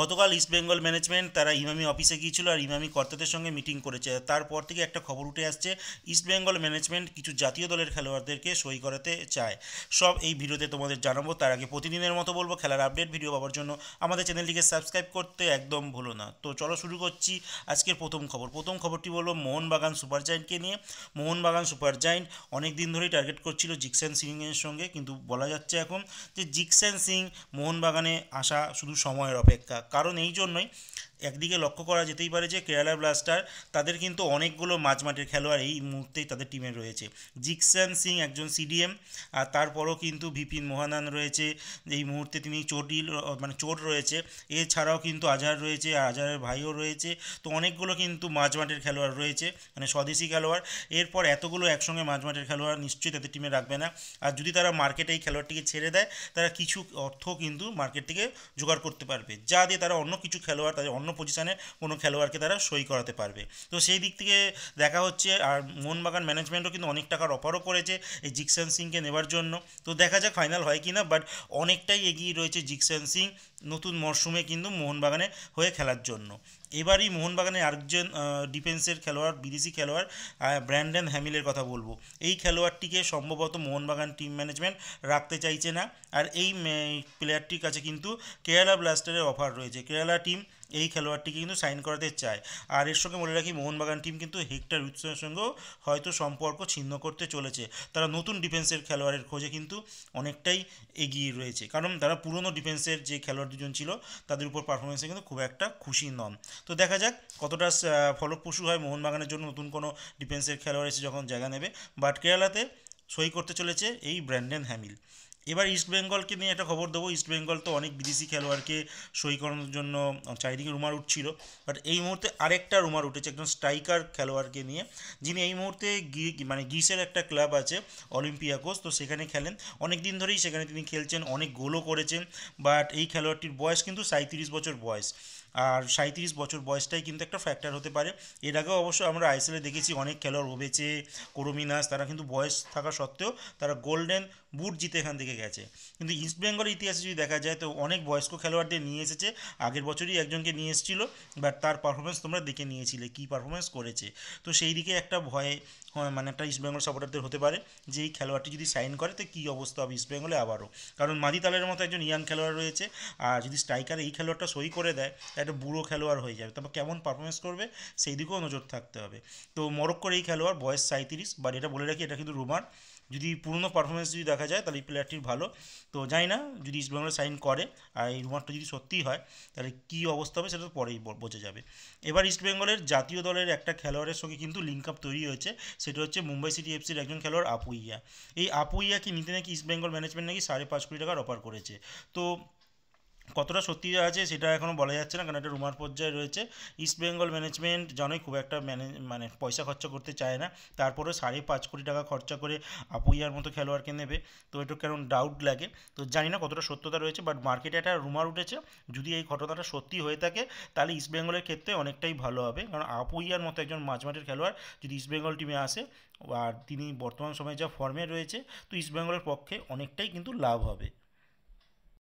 গতকাল ইস্টবেঙ্গল ম্যানেজমেন্ট তারা ইমামি অফিসে গিয়েছিল আর ইমামি কর্তাদের সঙ্গে মিটিং করেছে তারপর থেকে একটা খবর উঠে আসছে ইস্টবেঙ্গল ম্যানেজমেন্ট কিছু জাতীয় দলের খেলোয়াড়দেরকে সই করাতে চায় সব এই ভিডিওতে তোমাদের জানাবো তার আগে প্রতিদিনের মতো বলবো খেলার আপডেট ভিডিও পাওয়ার জন্য আমাদের চ্যানেলটিকে সাবস্ক্রাইব করতে একদম ভুলো না তো চলো শুরু করছি আজকের প্রথম খবর প্রথম খবরটি বলবো মোহনবাগান সুপার জায়েন্টকে নিয়ে মোহনবাগান সুপার জায়েন্ট অনেক দিন ধরেই টার্গেট করছিল জিকসেন সিংয়ের সঙ্গে কিন্তু বলা যাচ্ছে এখন যে জিকসেন সিং মোহনবাগানে আসা শুধু সময়ের অপেক্ষা কারণ এই জন্যই একদিকে লক্ষ্য করা যেতেই পারে যে কেরালা ব্লাস্টার তাদের কিন্তু অনেকগুলো মাঝমাঠের খেলোয়াড় এই মুহূর্তেই তাদের টিমে রয়েছে জিকসান সিং একজন সিডিএম আর তারপরও কিন্তু ভিপিন মোহানান রয়েছে এই মুহূর্তে তিনি চোটিল মানে চোট রয়েছে এছাড়াও কিন্তু আজহার রয়েছে আর আজহারের ভাইও রয়েছে তো অনেকগুলো কিন্তু মাঝমাঠের খেলোয়াড় রয়েছে মানে স্বদেশি খেলোয়াড় এরপর এতগুলো একসঙ্গে মাঝমাঠের খেলোয়াড় নিশ্চয়ই তাদের টিমে রাখবে না আর যদি তারা মার্কেটে এই খেলোয়াড়টিকে ছেড়ে দেয় তারা কিছু অর্থ কিন্তু মার্কেট থেকে জোগাড় করতে পারবে যা দিয়ে তারা অন্য কিছু খেলোয়াড় তাদের অন্য পজিশানে কোনো খেলোয়াড়কে তারা সই করাতে পারবে তো সেই দিক থেকে দেখা হচ্ছে আর মোহনবাগান ম্যানেজমেন্টও কিন্তু অনেক টাকার অফারও করেছে এই জিকশন সিংকে নেবার জন্য তো দেখা যাক ফাইনাল হয় কি না বাট অনেকটাই এগিয়ে রয়েছে জিকশন সিং নতুন মরশুমে কিন্তু মোহনবাগানে হয়ে খেলার জন্য এবারই মোহনবাগানে আরেকজন ডিফেন্সের খেলোয়াড় বিদেশি খেলোয়াড় ব্র্যান্ডেন হ্যামিলের কথা বলবো এই খেলোয়াড়টিকে সম্ভবত মোহনবাগান টিম ম্যানেজমেন্ট রাখতে চাইছে না আর এই প্লেয়ারটির কাছে কিন্তু কেরালা ব্লাস্টারের অফার রয়েছে কেরালা টিম এই খেলোয়াড়টিকে কিন্তু সাইন করাতে চায় আর এর সঙ্গে বলে রাখি মোহনবাগান টিম কিন্তু হেক্টর উৎসের সঙ্গেও হয়তো সম্পর্ক ছিন্ন করতে চলেছে তারা নতুন ডিফেন্সের খেলোয়াড়ের খোঁজে কিন্তু অনেকটাই এগিয়ে রয়েছে কারণ তারা পুরনো ডিফেন্সের যে খেলোয়াড় দুজন ছিল তাদের উপর পারফরমেন্সে কিন্তু খুব একটা খুশি নন তো দেখা যাক কতটা ফলপ্রসূ হয় মোহনবাগানের জন্য নতুন কোনো ডিফেন্সের খেলোয়াড় এসে যখন জায়গা নেবে বাট কেরালাতে সই করতে চলেছে এই ব্র্যান্ডেন হ্যামিল এবার ইস্টবেঙ্গলকে নিয়ে একটা খবর দেবো ইস্টবেঙ্গল তো অনেক বিদেশি খেলোয়াড়কে সই করানোর জন্য চারিদিকে রুমার উঠছিল বাট এই মুহূর্তে আরেকটা রুমার উঠেছে একজন স্ট্রাইকার খেলোয়াড়কে নিয়ে যিনি এই মুহূর্তে মানে গ্রিসের একটা ক্লাব আছে অলিম্পিয়াকোস তো সেখানে খেলেন অনেক দিন ধরেই সেখানে তিনি খেলছেন অনেক গোলও করেছেন বাট এই খেলোয়াড়টির বয়স কিন্তু সাঁত্রিশ বছর বয়স আর সাঁত্রিশ বছর বয়সটাই কিন্তু একটা ফ্যাক্টর হতে পারে এর আগেও অবশ্য আমরা আইসিএলে দেখেছি অনেক খেলোয়াড় ওবেচে করমিনাস তারা কিন্তু বয়স থাকা সত্ত্বেও তারা গোল্ডেন বুট জিতে এখান থেকে গেছে কিন্তু ইস্টবেঙ্গলের ইতিহাসে যদি দেখা যায় তো অনেক বয়স্ক খেলোয়াড়দের নিয়ে এসেছে আগের বছরই একজনকে নিয়ে এসেছিলো বাট তার পারফরমেন্স তোমরা দেখে নিয়েছিলে কী পারফরমেন্স করেছে তো সেই দিকে একটা ভয়ে হ্যাঁ, মানে একটা ইস্টবেঙ্গল সাপোর্টারদের হতে পারে যে এই খেলোয়াড়টি যদি সাইন করে তো কী অবস্থা হবে ইস্টবেঙ্গলে আবারও কারণ মাদি তালের মতো একজন ইয়াং খেলোয়াড় রয়েছে আর যদি স্ট্রাইকার এই খেলোয়াড়টা সই করে দেয় একটা বুড়ো খেলোয়াড় হয়ে যাবে তারপর কেমন পারফরমেন্স করবে সেই দিকেও নজর থাকতে হবে তো মরক্কোর এই খেলোয়াড় বয়স সাঁত্রিশ বাট এটা বলে রাখি এটা কিন্তু রোমান যদি পুরনো পারফরমেন্স যদি দেখা যায় তাহলে এই প্লেয়ারটির ভালো তো জানি না যদি ইস্টবেঙ্গলে সাইন করে আর এই রুমারটা যদি সত্যিই হয় তাহলে কী অবস্থা হবে সেটা তো পরেই বোঝা যাবে এবার ইস্টবেঙ্গলের জাতীয় দলের একটা খেলোয়াড়ের সঙ্গে কিন্তু লিঙ্ক আপ তৈরি হয়েছে সেটা হচ্ছে মুম্বাই সিটি এফসির একজন খেলোয়াড় আপুইয়া এই আপুইয়াকে নিতে নাকি ইস্টবেঙ্গল ম্যানেজমেন্ট নাকি সাড়ে পাঁচ কোটি টাকার অফার করেছে তো কতটা সত্যি আছে সেটা এখনও বলা যাচ্ছে না কারণ এটা রুমার পর্যায়ে রয়েছে ইস্ট বেঙ্গল ম্যানেজমেন্ট জানোই খুব একটা ম্যানেজ মানে পয়সা খরচা করতে চায় না তারপরে সাড়ে পাঁচ কোটি টাকা খরচা করে আপুইয়ার মতো খেলোয়াড়কে নেবে তো এটা কেমন ডাউট লাগে তো জানি না কতটা সত্যতা রয়েছে বাট মার্কেটে একটা রুমার উঠেছে যদি এই ঘটনাটা সত্যি হয়ে থাকে তাহলে ইস্ট বেঙ্গলের ক্ষেত্রে অনেকটাই ভালো হবে কারণ আপুইয়ার মতো একজন মাঝমাঠের খেলোয়াড় যদি ইস্ট বেঙ্গল টিমে আসে আর তিনি বর্তমান সময়ে যা ফর্মে রয়েছে তো ইস্ট বেঙ্গলের পক্ষে অনেকটাই কিন্তু লাভ হবে